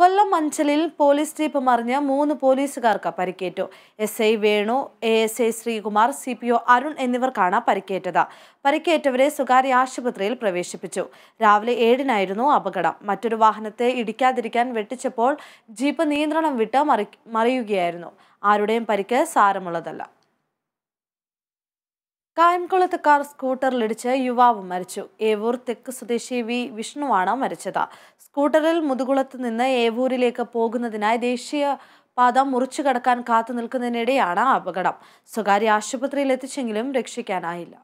കൊല്ലം മഞ്ചലിൽ police jeep മറിഞ്ഞ് മൂന്ന് പോലീസുകാർക്ക് പരിക്കേറ്റു S I Venu A S I Sreekumar C P O Arun എന്നിവർക്കാണ് പരിക്കേറ്റത് പരിക്കേറ്റവരെ സ്വകാര്യ ആശുപത്രിയിൽ പ്രവേശിപ്പിച്ചു രാവിലെ ഏഴിനായിരുന്നു അപകടം മറ്റൊരു വാഹനത്തെ ഇടിക്കാതിരിക്കാൻ വെട്ടിച്ചപ്പോൾ ജീപ്പ് നിയന്ത്രണം വിട്ട് മറി മറിയുകയായിരുന്നു ആരുടെയും പരിക്ക് സാരമുള്ളതല്ല കായംകുളത്ത് സ്കൂട്ടറിലിടിച്ച് യുവാവ് മരിച്ചു ഏവൂർ തെക്ക് സ്വദേശി വി വിഷ്ണുവാണ് മരിച്ചത് സ്കൂട്ടറിൽ മുതുകുളത്ത് നിന്ന് ഏവൂരിലേക്ക് പോകുന്നതിനായി ദേശീയ പാത മുറിച്ചു കടക്കാൻ കാത്തു നിൽക്കുന്നതിനിടെയാണ് അപകടം സ്വകാര്യ ആശുപത്രിയിൽ എത്തിച്ചെങ്കിലും രക്ഷിക്കാനായില്ല